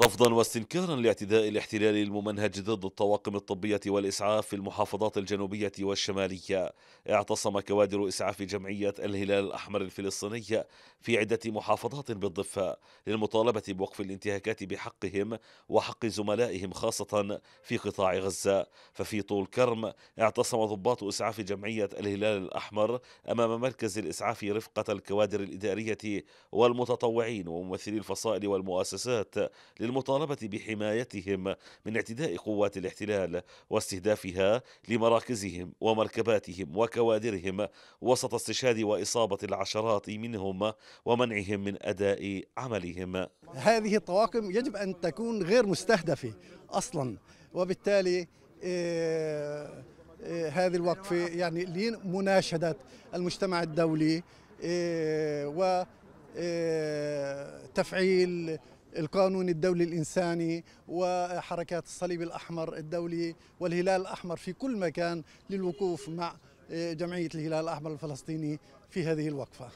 رفضا واستنكارا لاعتداء الاحتلال الممنهج ضد الطواقم الطبية والإسعاف في المحافظات الجنوبية والشمالية اعتصم كوادر إسعاف جمعية الهلال الأحمر الفلسطينية في عدة محافظات بالضفة للمطالبة بوقف الانتهاكات بحقهم وحق زملائهم خاصة في قطاع غزة ففي طول كرم اعتصم ضباط إسعاف جمعية الهلال الأحمر أمام مركز الإسعاف رفقة الكوادر الإدارية والمتطوعين وممثلي الفصائل والمؤسسات للمطالبه بحمايتهم من اعتداء قوات الاحتلال واستهدافها لمراكزهم ومركباتهم وكوادرهم وسط استشهاد واصابه العشرات منهم ومنعهم من اداء عملهم. هذه الطواقم يجب ان تكون غير مستهدفه اصلا وبالتالي آه، آه، هذه الوقفه يعني لمناشده المجتمع الدولي آه، و وتفعيل القانون الدولي الإنساني وحركات الصليب الأحمر الدولي والهلال الأحمر في كل مكان للوقوف مع آه، جمعية الهلال الأحمر الفلسطيني في هذه الوقفة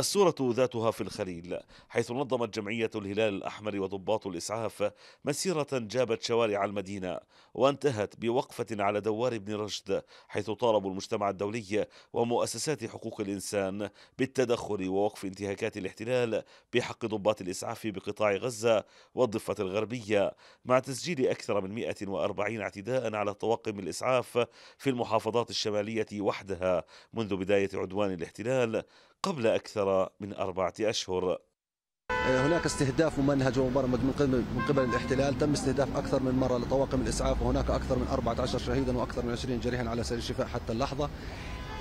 الصورة ذاتها في الخليل حيث نظمت جمعية الهلال الأحمر وضباط الإسعاف مسيرة جابت شوارع المدينة وانتهت بوقفة على دوار ابن رشد حيث طالبوا المجتمع الدولي ومؤسسات حقوق الإنسان بالتدخل ووقف انتهاكات الاحتلال بحق ضباط الإسعاف بقطاع غزة والضفة الغربية مع تسجيل أكثر من 140 اعتداء على طواقم الإسعاف في المحافظات الشمالية وحدها منذ بداية عدوان الاحتلال قبل أكثر من أربعة أشهر هناك استهداف ممنهج ومبرمج من قبل الاحتلال تم استهداف أكثر من مرة لطواقم الإسعاف وهناك أكثر من 14 شهيدا وأكثر من 20 جريحا على سبيل الشفاء حتى اللحظة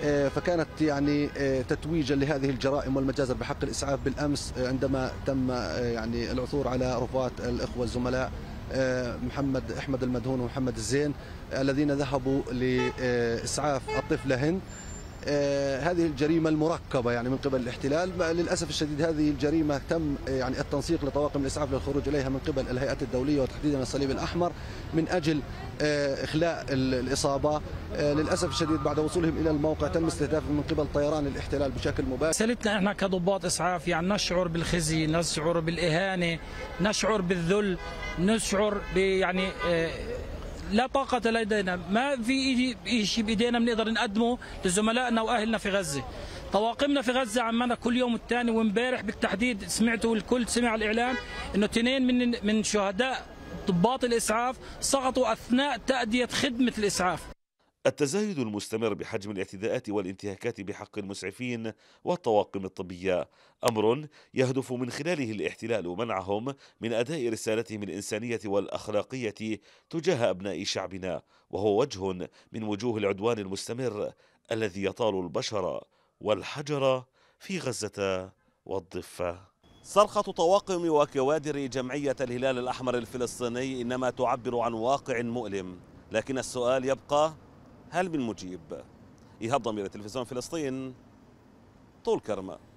آه، فكانت يعني آه، تتويجا لهذه الجرائم والمجازر بحق الإسعاف بالأمس آه، عندما تم يعني العثور على رفات الإخوة الزملاء محمد أحمد المدهون ومحمد الزين الذين ذهبوا لإسعاف الطفلة هند آه، هذه الجريمة المركبة يعني من قبل الاحتلال للأسف الشديد هذه الجريمة تم آه، يعني التنسيق لطواقم الإسعاف للخروج إليها من قبل الهيئات الدولية وتحديدا الصليب الأحمر من أجل آه، إخلاء الإصابة للأسف الشديد بعد وصولهم إلى الموقع تم استهدافهم من قبل طيران الاحتلال بشكل مباشر سألتنا إحنا كضباط إسعاف يعني نشعر بالخزي نشعر بالإهانة نشعر بالذل نشعر يعني لا طاقة لدينا ما في شيء بإيدينا بنقدر نقدمه لزملائنا وأهلنا في غزة طواقمنا في غزة عمنا كل يوم الثاني وامبارح بالتحديد سمعتوا الكل سمع الإعلام أنه اثنين من من شهداء ضباط الإسعاف سقطوا أثناء تأدية خدمة الإسعاف التزايد المستمر بحجم الاعتداءات والانتهاكات بحق المسعفين والطواقم الطبية أمر يهدف من خلاله الاحتلال منعهم من أداء رسالتهم الإنسانية والأخلاقية تجاه أبناء شعبنا وهو وجه من وجوه العدوان المستمر الذي يطال البشر والحجر في غزة والضفة صرخة طواقم وكوادر جمعية الهلال الأحمر الفلسطيني إنما تعبر عن واقع مؤلم لكن السؤال يبقى هل من مجيب؟ يهضم الى تلفزيون فلسطين طول كرمه